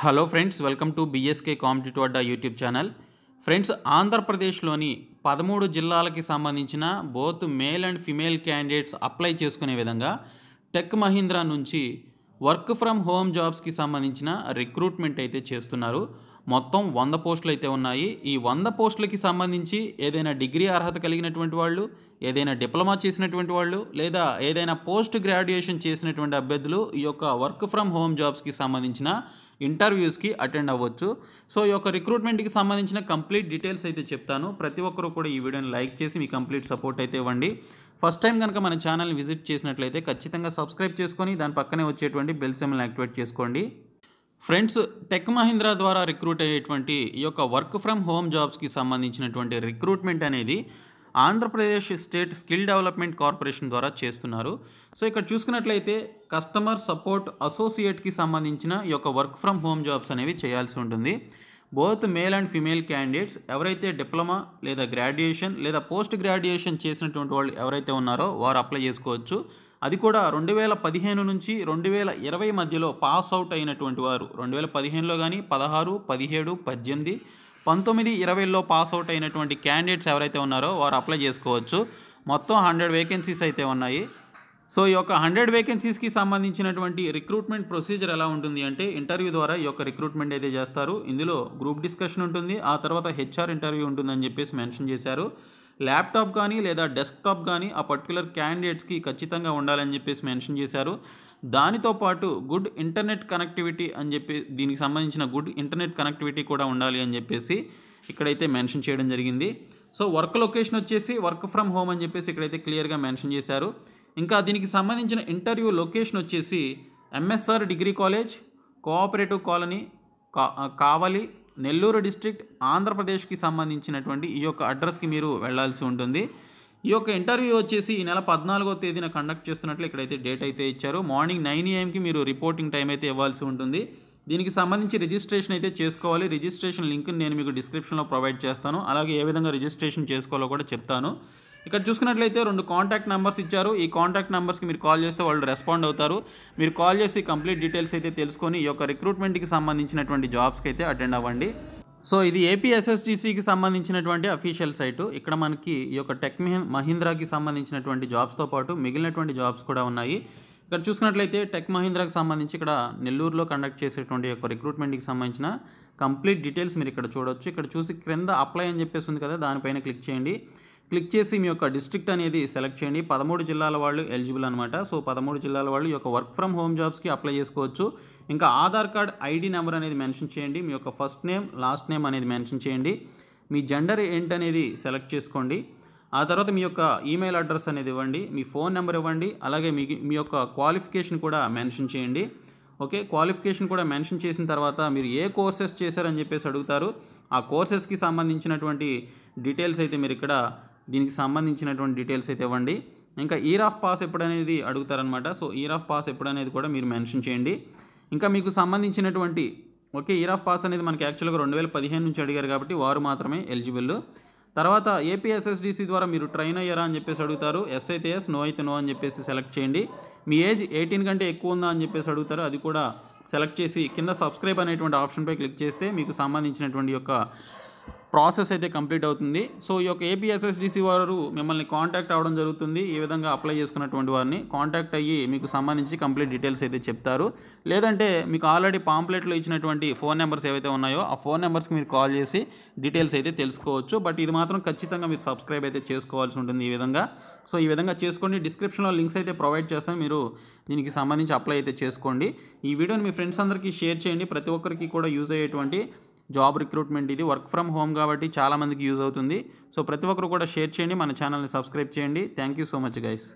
hello friends welcome to BSK competitive Adda YouTube channel friends ఆంధ్రప్రదేశ్లోని పదమూడు జిల్లాలకి సంబంధించిన both male and female candidates apply చేసుకునే విధంగా టెక్ మహీంద్రా నుంచి వర్క్ ఫ్రమ్ హోమ్ జాబ్స్కి సంబంధించిన రిక్రూట్మెంట్ అయితే చేస్తున్నారు మొత్తం వంద పోస్టులు అయితే ఉన్నాయి ఈ వంద పోస్టులకి సంబంధించి ఏదైనా డిగ్రీ అర్హత కలిగినటువంటి వాళ్ళు ఏదైనా డిప్లొమా చేసినటువంటి వాళ్ళు లేదా ఏదైనా పోస్ట్ గ్రాడ్యుయేషన్ చేసినటువంటి అభ్యర్థులు ఈ యొక్క వర్క్ ఫ్రమ్ హోమ్ జాబ్స్కి సంబంధించిన ఇంటర్వ్యూస్కి అటెండ్ అవ్వచ్చు సో ఈ యొక్క రిక్రూట్మెంట్కి సంబంధించిన కంప్లీట్ డీటెయిల్స్ అయితే చెప్తాను ప్రతి ఒక్కరూ కూడా ఈ వీడియోని లైక్ చేసి మీ కంప్లీట్ సపోర్ట్ అయితే ఇవ్వండి ఫస్ట్ టైం కనుక మన ఛానల్ని విజిట్ చేసినట్లయితే ఖచ్చితంగా సబ్స్క్రైబ్ చేసుకొని దాని పక్కనే వచ్చేటువంటి బెల్ సెమ్ని యాక్టివేట్ చేసుకోండి ఫ్రెండ్స్ టెక్ మహీంద్రా ద్వారా రిక్రూట్ అయ్యేటువంటి ఈ యొక్క వర్క్ ఫ్రమ్ హోమ్ జాబ్స్కి సంబంధించినటువంటి రిక్రూట్మెంట్ అనేది Andhra Pradesh state skill development corporation ద్వారా చేస్తున్నారు సో ఇక్కడ చూసుకున్నట్లయితే కస్టమర్ సపోర్ట్ అసోసియేట్కి సంబంధించిన ఈ యొక్క వర్క్ ఫ్రమ్ హోమ్ జాబ్స్ అనేవి చేయాల్సి ఉంటుంది both male and female candidates ఎవరైతే డిప్లొమా లేదా గ్రాడ్యుయేషన్ లేదా పోస్ట్ గ్రాడ్యుయేషన్ చేసినటువంటి వాళ్ళు ఎవరైతే ఉన్నారో వారు అప్లై చేసుకోవచ్చు అది కూడా రెండు వేల పదిహేను నుంచి రెండు వేల ఇరవై మధ్యలో పాస్ అవుట్ అయినటువంటి వారు రెండు వేల పదిహేనులో కానీ పదహారు పదిహేడు పద్దెనిమిది పంతొమ్మిది ఇరవైలో పాస్ అవుట్ అయినటువంటి క్యాండిడేట్స్ ఎవరైతే ఉన్నారో వారు అప్లై చేసుకోవచ్చు మొత్తం హండ్రెడ్ వేకెన్సీస్ అయితే ఉన్నాయి సో ఈ యొక్క హండ్రెడ్ వేకెన్సీస్కి సంబంధించినటువంటి రిక్రూట్మెంట్ ప్రొసీజర్ ఎలా ఉంటుంది అంటే ఇంటర్వ్యూ ద్వారా ఈ యొక్క రిక్రూట్మెంట్ అయితే చేస్తారు ఇందులో గ్రూప్ డిస్కషన్ ఉంటుంది ఆ తర్వాత హెచ్ఆర్ ఇంటర్వ్యూ ఉంటుందని చెప్పేసి మెన్షన్ చేశారు ల్యాప్టాప్ కానీ లేదా డెస్క్టాప్ కానీ ఆ పర్టికులర్ క్యాండిడేట్స్కి ఖచ్చితంగా ఉండాలని చెప్పేసి మెన్షన్ చేశారు దానితో పాటు గుడ్ ఇంటర్నెట్ కనెక్టివిటీ అని చెప్పి దీనికి సంబంధించిన గుడ్ ఇంటర్నెట్ కనెక్టివిటీ కూడా ఉండాలి అని చెప్పేసి ఇక్కడైతే మెన్షన్ చేయడం జరిగింది సో వర్క్ లొకేషన్ వచ్చేసి వర్క్ ఫ్రమ్ హోమ్ అని చెప్పేసి ఇక్కడైతే క్లియర్గా మెన్షన్ చేశారు ఇంకా దీనికి సంబంధించిన ఇంటర్వ్యూ లొకేషన్ వచ్చేసి MSR degree college cooperative colony Kavali Nellore district ఆంధ్రప్రదేశ్కి సంబంధించినటువంటి ఈ యొక్క అడ్రస్కి మీరు వెళ్లాల్సి ఉంటుంది ఈ యొక్క ఇంటర్వ్యూ వచ్చేసి ఈ నెల పద్నాలుగో తేదీన కండక్ట్ చేస్తున్నట్లు ఇక్కడైతే డేట్ అయితే ఇచ్చారు మార్నింగ్ నైన్ ఏఎంకి మీరు రిపోర్టింగ్ టైం అయితే ఇవ్వాల్సి ఉంటుంది దీనికి సంబంధించి రిజిస్ట్రేషన్ అయితే చేసుకోవాలి రిజిస్ట్రేషన్ లింక్ని నేను మీకు డిస్క్రిప్షన్లో ప్రొవైడ్ చేస్తాను అలాగే ఏ విధంగా రిజిస్ట్రేషన్ చేసుకోవాలో కూడా చెప్తాను ఇక్కడ చూసుకున్నట్లయితే రెండు కాంటాక్ట్ నెంబర్స్ ఇచ్చారు ఈ కాంటాక్ట్ నెంబర్స్కి మీరు కాల్ చేస్తే వాళ్ళు రెస్పాండ్ అవుతారు మీరు కాల్ చేసి కంప్లీట్ డీటెయిల్స్ అయితే తెలుసుకొని ఈ యొక్క రిక్రూట్మెంట్కి సంబంధించినటువంటి జాబ్స్కి అయితే అటెండ్ అవ్వండి సో ఇది ఏపీఎస్ఎస్టీసీకి సంబంధించినటువంటి అఫీషియల్ సైటు ఇక్కడ మనకి ఈ యొక్క టెక్ మహీంద్రాకి సంబంధించినటువంటి జాబ్స్తో పాటు మిగిలినటువంటి జాబ్స్ కూడా ఉన్నాయి ఇక్కడ చూసుకున్నట్లయితే టెక్ మహీంద్రాకి సంబంధించి ఇక్కడ నెల్లూరులో కండక్ట్ చేసేటువంటి యొక్క రిక్రూట్మెంట్కి సంబంధించిన కంప్లీట్ డీటెయిల్స్ మీరు ఇక్కడ చూడవచ్చు ఇక్కడ చూసి క్రింద అప్లై అని చెప్పేసి ఉంది కదా దానిపైన క్లిక్ చేయండి క్లిక్ చేసి మీ యొక్క డిస్ట్రిక్ట్ అనేది సెలెక్ట్ చేయండి పదమూడు జిల్లాల వాళ్ళు ఎలిజిబుల్ అనమాట సో పదమూడు జిల్లాల వాళ్ళు ఈ యొక్క వర్క్ ఫ్రమ్ హోమ్ జాబ్స్కి అప్లై చేసుకోవచ్చు ఇంకా ఆధార్ కార్డ్ ఐడి నెంబర్ అనేది మెన్షన్ చేయండి మీ యొక్క ఫస్ట్ నేమ్ లాస్ట్ నేమ్ అనేది మెన్షన్ చేయండి మీ జెండర్ ఏంటనేది సెలెక్ట్ చేసుకోండి ఆ తర్వాత మీ యొక్క ఈమెయిల్ అడ్రస్ అనేది ఇవ్వండి మీ ఫోన్ నెంబర్ ఇవ్వండి అలాగే మీ మీ యొక్క క్వాలిఫికేషన్ కూడా మెన్షన్ చేయండి ఓకే క్వాలిఫికేషన్ కూడా మెన్షన్ చేసిన తర్వాత మీరు ఏ కోర్సెస్ చేశారని చెప్పేసి అడుగుతారు ఆ కోర్సెస్కి సంబంధించినటువంటి డీటెయిల్స్ అయితే మీరు ఇక్కడ దీనికి సంబంధించినటువంటి డీటెయిల్స్ అయితే ఇవ్వండి ఇంకా ఇయర్ ఆఫ్ పాస్ ఎప్పుడనేది అడుగుతారనమాట సో ఇయర్ ఆఫ్ పాస్ ఎప్పుడనేది కూడా మీరు మెన్షన్ చేయండి ఇంకా మీకు సంబంధించినటువంటి ఓకే ఇయర్ ఆఫ్ పాస్ అనేది మనకి యాక్చువల్గా రెండు వేల పదిహేను నుంచి అడిగారు కాబట్టి వారు మాత్రమే ఎలిజిబుల్ తర్వాత ఏపీఎస్ఎస్డిసి ద్వారా మీరు ట్రైన్ అయ్యారా అని చెప్పేసి అడుగుతారు ఎస్ అయితే ఎస్ నో అయితే నో అని చెప్పేసి సెలెక్ట్ చేయండి మీ ఏజ్ ఎయిటీన్ కంటే ఎక్కువ ఉందా అని చెప్పేసి అడుగుతారు అది కూడా సెలెక్ట్ చేసి కింద సబ్స్క్రైబ్ అనేటువంటి ఆప్షన్పై క్లిక్ చేస్తే మీకు సంబంధించినటువంటి యొక్క ప్రాసెస్ అయితే కంప్లీట్ అవుతుంది సో ఈ యొక్క ఏపీఎస్ఎస్డిసి వారు మిమ్మల్ని కాంటాక్ట్ అవ్వడం జరుగుతుంది ఈ విధంగా అప్లై చేసుకున్నటువంటి వారిని కాంటాక్ట్ అయ్యి మీకు సంబంధించి కంప్లీట్ డీటెయిల్స్ అయితే చెప్తారు లేదంటే మీకు ఆల్రెడీ పాంప్లెట్లో ఇచ్చినటువంటి ఫోన్ నెంబర్స్ ఏవైతే ఉన్నాయో ఆ ఫోన్ నెంబర్స్కి మీరు కాల్ చేసి డీటెయిల్స్ అయితే తెలుసుకోవచ్చు బట్ ఇది మాత్రం ఖచ్చితంగా మీరు సబ్స్క్రైబ్ అయితే చేసుకోవాల్సి ఉంటుంది ఈ విధంగా సో ఈ విధంగా చేసుకోండి డిస్క్రిప్షన్లో లింక్స్ అయితే ప్రొవైడ్ చేస్తాం మీరు దీనికి సంబంధించి అప్లై అయితే చేసుకోండి ఈ వీడియోని మీ ఫ్రెండ్స్ అందరికీ షేర్ చేయండి ప్రతి ఒక్కరికి కూడా యూజ్ అయ్యేటువంటి జాబ్ రిక్రూట్మెంట్ ఇది వర్క్ ఫ్రమ్ హోమ్ కాబట్టి చాలామందికి యూజ్ అవుతుంది సో ప్రతి ఒక్కరు కూడా షేర్ చేయండి మన ఛానల్ని సబ్స్క్రైబ్ చేయండి thank you so much guys